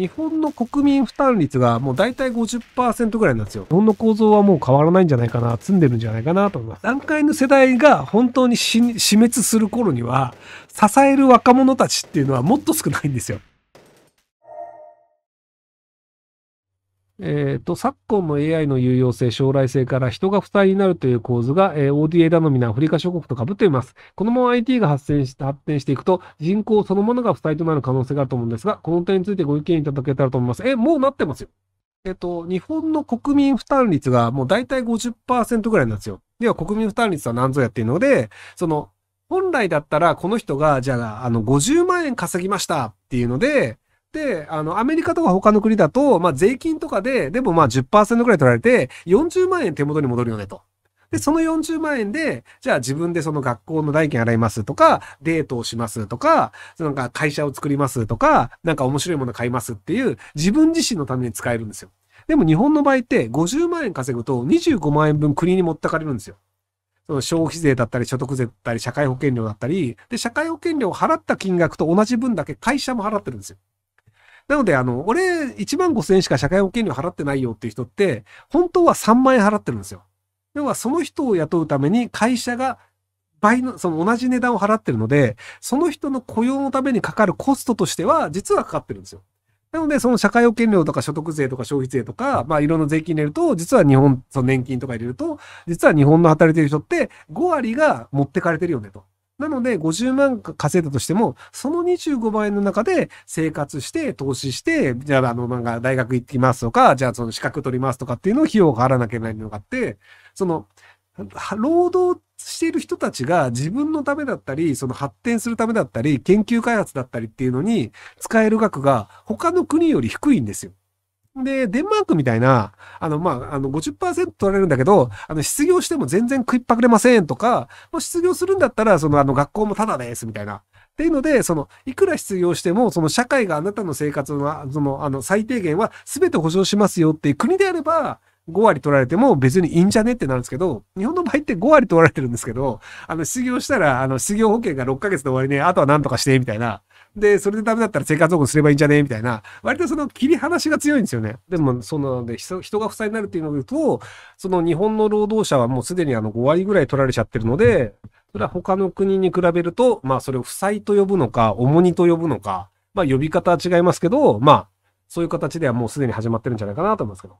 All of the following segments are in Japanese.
日本の国民負担率がもう大体50%ぐらいなんですよ。日本の構造はもう変わらないんじゃないかな、積んでるんじゃないかなと思います。段階の世代が本当に死滅する頃には、支える若者たちっていうのはもっと少ないんですよ。えっ、ー、と、昨今の AI の有用性、将来性から人が負担になるという構図が、えー、ODA 頼みなアフリカ諸国と被っています。このまま IT が発展し発展していくと、人口そのものが負担となる可能性があると思うんですが、この点についてご意見いただけたらと思います。え、もうなってますよ。えっと、日本の国民負担率がもう大体50%ぐらいなんですよ。では国民負担率は何ぞやっていうので、その、本来だったらこの人が、じゃあ、あの、50万円稼ぎましたっていうので、、あの、アメリカとか他の国だと、まあ、税金とかで、でもまあ10%くらい取られて、40万円手元に戻るよねと。で、その40万円で、じゃあ自分でその学校の代金払いますとか、デートをしますとか、なんか会社を作りますとか、なんか面白いもの買いますっていう、自分自身のために使えるんですよ。でも日本の場合って50万円稼ぐと25万円分国に持ってかれるんですよ。その消費税だったり所得税だったり社会保険料だったり、で、社会保険料を払った金額と同じ分だけ会社も払ってるんですよ。なので、あの、俺、1万5千円しか社会保険料払ってないよっていう人って、本当は3万円払ってるんですよ。要は、その人を雇うために会社が倍の、その同じ値段を払ってるので、その人の雇用のためにかかるコストとしては、実はかかってるんですよ。なので、その社会保険料とか所得税とか消費税とか、まあいろんな税金入れると、実は日本、その年金とか入れると、実は日本の働いてる人って5割が持ってかれてるよねと。なので、50万稼いだとしても、その25万円の中で生活して、投資して、じゃあ、あの、なんか大学行ってきますとか、じゃあ、その資格取りますとかっていうのを費用を払わなきゃいけないのがあって、その、労働している人たちが自分のためだったり、その発展するためだったり、研究開発だったりっていうのに使える額が他の国より低いんですよ。で、デンマークみたいな、あの、まあ、あの50、取られるんだけど、あの、失業しても全然食いっぱくれませんとか、失業するんだったら、その、あの、学校もタダです、みたいな。っていうので、その、いくら失業しても、その社会があなたの生活の、その、あの、最低限は全て保障しますよっていう国であれば、5割取られても別にいいんじゃねってなるんですけど、日本の場合って5割取られてるんですけど、あの、失業したら、あの、失業保険が6ヶ月で終わりね、あとは何とかして、みたいな。で、それでダメだったら生活保護すればいいんじゃねみたいな、割とその切り離しが強いんですよね。でも、そので、人が負債になるっていうの言うと、その日本の労働者はもうすでにあの5割ぐらい取られちゃってるので、それは他の国に比べると、まあそれを負債と呼ぶのか、重荷と呼ぶのか、まあ呼び方は違いますけど、まあそういう形ではもうすでに始まってるんじゃないかなと思いますけど。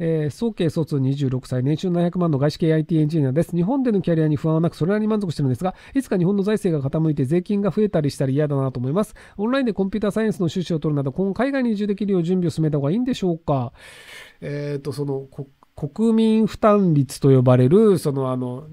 えー、早慶卒26歳、年収700万の外資系 IT エンジニアです。日本でのキャリアに不安はなく、それなりに満足してるんですが、いつか日本の財政が傾いて税金が増えたりしたら嫌だなと思います。オンラインでコンピューターサイエンスの収支を取るなど、今後海外に移住できるよう準備を進めた方がいいんでしょうか。えっ、ー、と、その、国民負担率と呼ばれる、その、あの、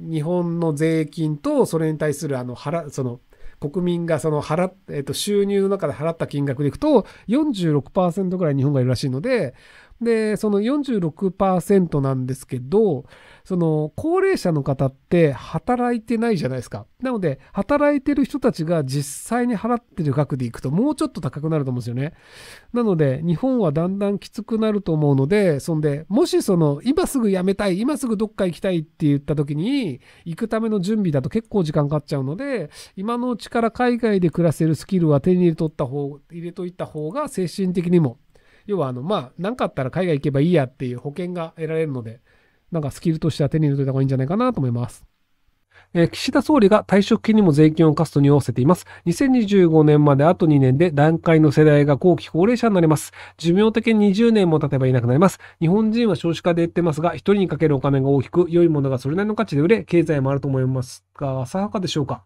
日本の税金と、それに対する、あの、払、その、国民がその払、えー、と、収入の中で払った金額でいくと46、46%ぐらい日本がいるらしいので、で、その46%なんですけど、その高齢者の方って働いてないじゃないですか。なので、働いてる人たちが実際に払ってる額でいくともうちょっと高くなると思うんですよね。なので、日本はだんだんきつくなると思うので、そんで、もしその、今すぐ辞めたい、今すぐどっか行きたいって言った時に、行くための準備だと結構時間かかっちゃうので、今のうちから海外で暮らせるスキルは手に入れとった方、入れといた方が精神的にも要はあの、まあ、何かあったら海外行けばいいやっていう保険が得られるので、なんかスキルとしては手に入れといた方がいいんじゃないかなと思います。え岸田総理が退職金にも税金を課すとに合わせています。2025年まであと2年で段階の世代が後期高齢者になります。寿命的に20年も経てばいなくなります。日本人は少子化で言ってますが、一人にかけるお金が大きく、良いものがそれなりの価値で売れ、経済もあると思いますが、浅はかでしょうか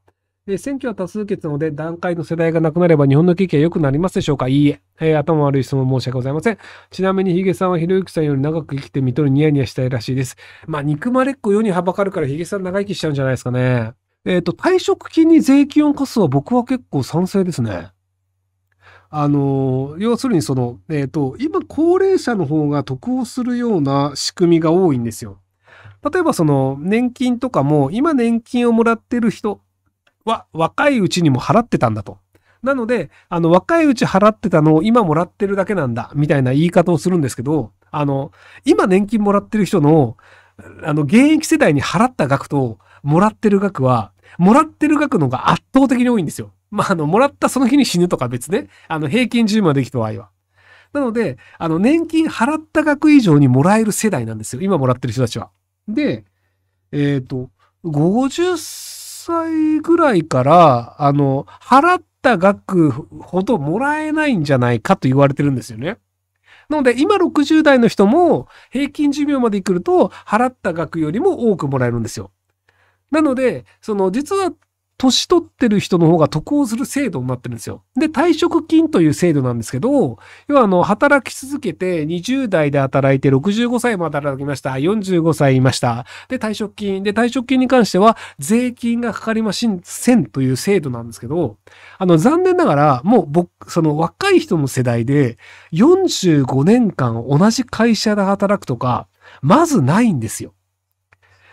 え選挙は多数決なので、段階の世代がなくなれば日本の景気は良くなりますでしょうかいいえ。えー、頭悪い質問申し訳ございません。ちなみにヒゲさんはひろゆきさんより長く生きて見とるニヤニヤしたいらしいです。まあ、憎まれっ子世にはばかるからヒゲさん長生きしちゃうんじゃないですかね。えっ、ー、と、退職金に税金を課すは僕は結構賛成ですね。あの、要するにその、えっ、ー、と、今高齢者の方が得をするような仕組みが多いんですよ。例えばその年金とかも今年金をもらってる人は若いうちにも払ってたんだと。なので、あの、若いうち払ってたのを今もらってるだけなんだ、みたいな言い方をするんですけど、あの、今年金もらってる人の、あの、現役世代に払った額と、もらってる額は、もらってる額のが圧倒的に多いんですよ。まあ、あの、もらったその日に死ぬとか別ね。あの、平均10万できた場合は。なので、あの、年金払った額以上にもらえる世代なんですよ。今もらってる人たちは。で、えっ、ー、と、50歳、歳ぐらいから、あの、払った額ほどもらえないんじゃないかと言われてるんですよね。なので、今60代の人も平均寿命まで来ると、払った額よりも多くもらえるんですよ。なので、その、実は年取ってる人の方が得をする制度になってるんですよ。で、退職金という制度なんですけど、要はあの、働き続けて、20代で働いて、65歳も働きました、45歳いました。で、退職金。で、退職金に関しては、税金がかかりませんという制度なんですけど、あの、残念ながら、もう僕、その若い人の世代で、45年間同じ会社で働くとか、まずないんですよ。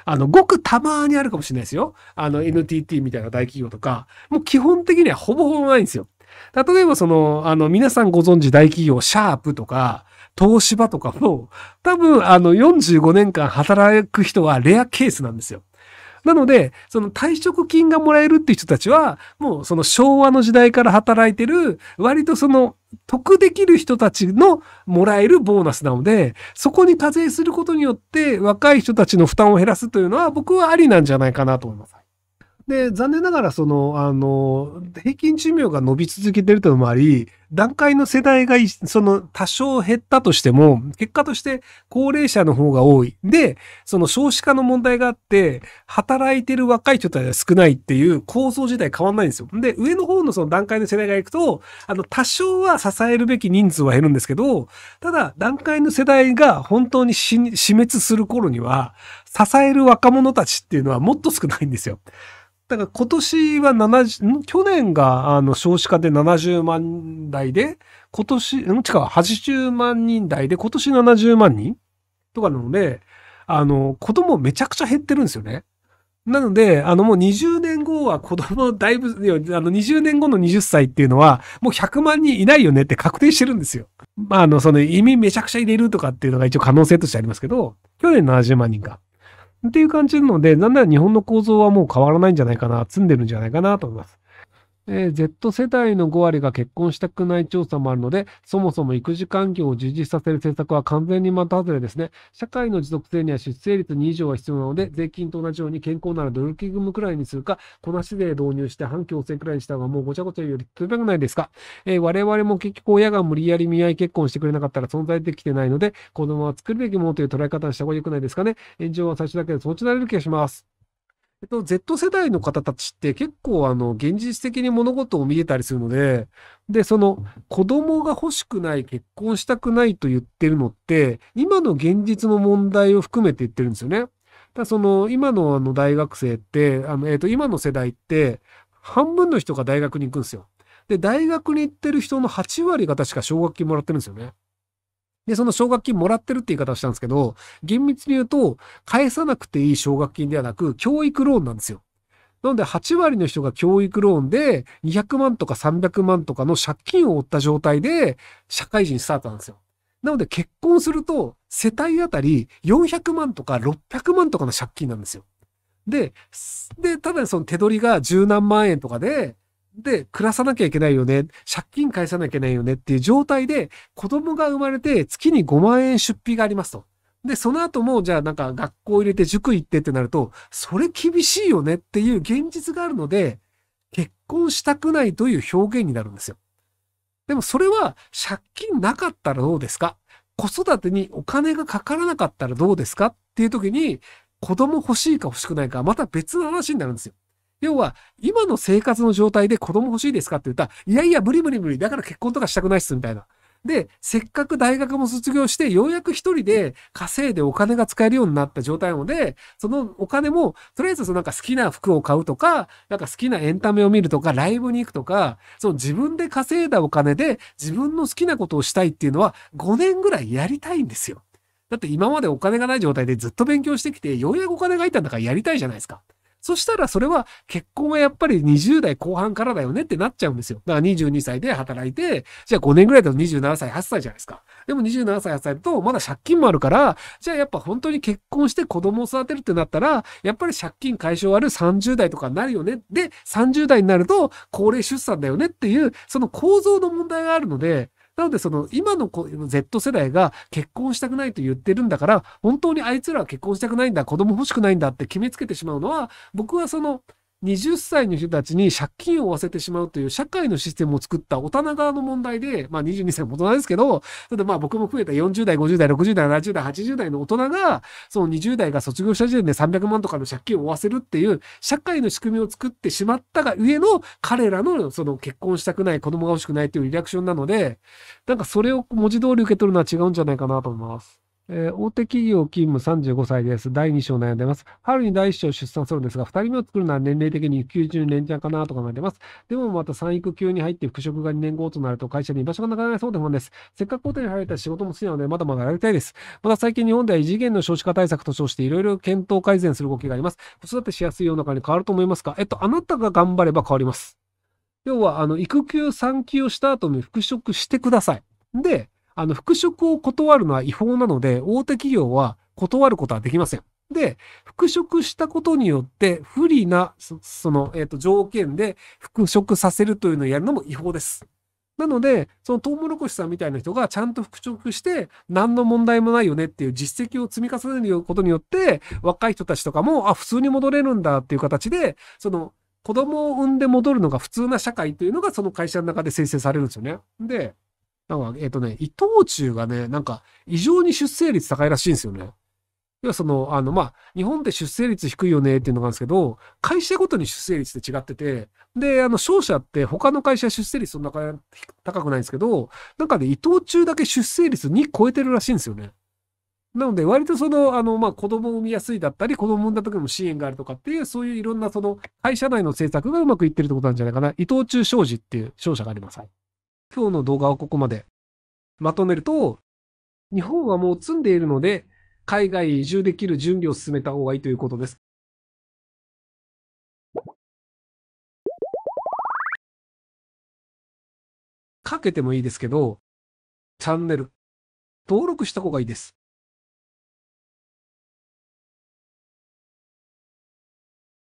あの、ごくたまにあるかもしれないですよ。あの、NTT みたいな大企業とか、もう基本的にはほぼほぼないんですよ。例えばその、あの、皆さんご存知大企業、シャープとか、東芝とかも、多分あの、45年間働く人はレアケースなんですよ。なので、その退職金がもらえるっていう人たちは、もうその昭和の時代から働いてる、割とその得できる人たちのもらえるボーナスなので、そこに課税することによって若い人たちの負担を減らすというのは僕はありなんじゃないかなと思います。で、残念ながら、その、あの、平均寿命が伸び続けてるというのもあり、段階の世代が、その、多少減ったとしても、結果として高齢者の方が多い。で、その少子化の問題があって、働いてる若い人たちが少ないっていう構造自体変わんないんですよ。で、上の方のその段階の世代が行くと、あの、多少は支えるべき人数は減るんですけど、ただ、段階の世代が本当に死滅する頃には、支える若者たちっていうのはもっと少ないんですよ。だから今年は70、去年があの少子化で70万台で、今年、違う、80万人台で、今年70万人とかなので、あの、子供めちゃくちゃ減ってるんですよね。なので、あのもう20年後は子供だいぶ、あの20年後の20歳っていうのはもう100万人いないよねって確定してるんですよ。まあ、あの、その移民めちゃくちゃ入れるとかっていうのが一応可能性としてありますけど、去年70万人か。っていう感じなので、なんなら日本の構造はもう変わらないんじゃないかな、積んでるんじゃないかなと思います。えー、Z 世代の5割が結婚したくない調査もあるので、そもそも育児環境を充実させる政策は完全にた外れですね。社会の持続性には出生率2以上は必要なので、税金と同じように健康なら努力義務くらいにするか、こなし税導入して反強制くらいにした方がもうごちゃごちゃより強くないですか。えー、我々も結局親が無理やり見合い結婚してくれなかったら存在できてないので、子供は作るべきものという捉え方にした方が良くないですかね。炎上は最初だけでそちられる気がします。えっと、Z 世代の方たちって結構あの、現実的に物事を見えたりするので、で、その、子供が欲しくない、結婚したくないと言ってるのって、今の現実の問題を含めて言ってるんですよね。だその、今のあの、大学生って、あの、えっ、と、今の世代って、半分の人が大学に行くんですよ。で、大学に行ってる人の8割が確か奨学金もらってるんですよね。で、その奨学金もらってるって言い方をしたんですけど、厳密に言うと、返さなくていい奨学金ではなく、教育ローンなんですよ。なので、8割の人が教育ローンで、200万とか300万とかの借金を負った状態で、社会人スタートなんですよ。なので、結婚すると、世帯あたり400万とか600万とかの借金なんですよ。で、で、ただその手取りが十何万円とかで、で、暮らさなきゃいけないよね。借金返さなきゃいけないよねっていう状態で、子供が生まれて月に5万円出費がありますと。で、その後も、じゃあなんか学校入れて塾行ってってなると、それ厳しいよねっていう現実があるので、結婚したくないという表現になるんですよ。でもそれは借金なかったらどうですか子育てにお金がかからなかったらどうですかっていう時に、子供欲しいか欲しくないか、また別の話になるんですよ。要は、今の生活の状態で子供欲しいですかって言ったら、いやいや、無理無理無理、だから結婚とかしたくないっす、みたいな。で、せっかく大学も卒業して、ようやく一人で稼いでお金が使えるようになった状態なので、そのお金も、とりあえずそのなんか好きな服を買うとか、なんか好きなエンタメを見るとか、ライブに行くとか、その自分で稼いだお金で自分の好きなことをしたいっていうのは、5年ぐらいやりたいんですよ。だって今までお金がない状態でずっと勉強してきて、ようやくお金が入ったんだからやりたいじゃないですか。そしたらそれは結婚はやっぱり20代後半からだよねってなっちゃうんですよ。だから22歳で働いて、じゃあ5年ぐらいだと27歳、8歳じゃないですか。でも27歳、8歳だとまだ借金もあるから、じゃあやっぱ本当に結婚して子供を育てるってなったら、やっぱり借金解消ある30代とかになるよね。で、30代になると高齢出産だよねっていう、その構造の問題があるので、なので、その、今の Z 世代が結婚したくないと言ってるんだから、本当にあいつらは結婚したくないんだ、子供欲しくないんだって決めつけてしまうのは、僕はその、20歳の人たちに借金を負わせてしまうという社会のシステムを作った大人側の問題で、まあ22歳も大人ですけど、ただまあ僕も増えた40代、50代、60代、70代、80代の大人が、その20代が卒業した時点で300万とかの借金を負わせるっていう社会の仕組みを作ってしまったが上の彼らのその結婚したくない、子供が欲しくないっていうリアクションなので、なんかそれを文字通り受け取るのは違うんじゃないかなと思います。えー、大手企業勤務35歳です。第2章悩んでます。春に第1章出産するんですが、2人目を作るのは年齢的に育休中に連チかなと考えてます。でもまた産育休に入って復職が2年後となると会社に居場所がなくなりそうで不んです。せっかくホテルに入れた仕事も好きなので、まだまだやりたいです。また最近日本では異次元の少子化対策と称していろいろ検討改善する動きがあります。子育てしやすい世の中に変わると思いますかえっと、あなたが頑張れば変わります。要は、あの、育休、産休をした後に復職してください。で、あの、復職を断るのは違法なので、大手企業は断ることはできません。で、復職したことによって不利な、その、えっ、ー、と、条件で復職させるというのをやるのも違法です。なので、そのトウモロコシさんみたいな人がちゃんと復職して、何の問題もないよねっていう実績を積み重ねることによって、若い人たちとかも、あ、普通に戻れるんだっていう形で、その、子供を産んで戻るのが普通な社会というのがその会社の中で生成されるんですよね。で、なんか、えっ、ー、とね、伊藤忠がね、なんか、異常に出生率高いらしいんですよね。要はその、あの、まあ、日本って出生率低いよねっていうのがあるんですけど、会社ごとに出生率って違ってて、で、あの、商社って他の会社出生率そんな高くないんですけど、なんかね、伊藤忠だけ出生率2超えてるらしいんですよね。なので、割とその、あの、まあ、子供を産みやすいだったり、子供を産んだ時も支援があるとかっていう、そういういろんなその、会社内の政策がうまくいってるってことなんじゃないかな。伊藤忠商事っていう商社があります。はい今日の動画はここまで。まとめると、日本はもう積んでいるので、海外移住できる準備を進めた方がいいということです。かけてもいいですけど、チャンネル、登録した方がいいです。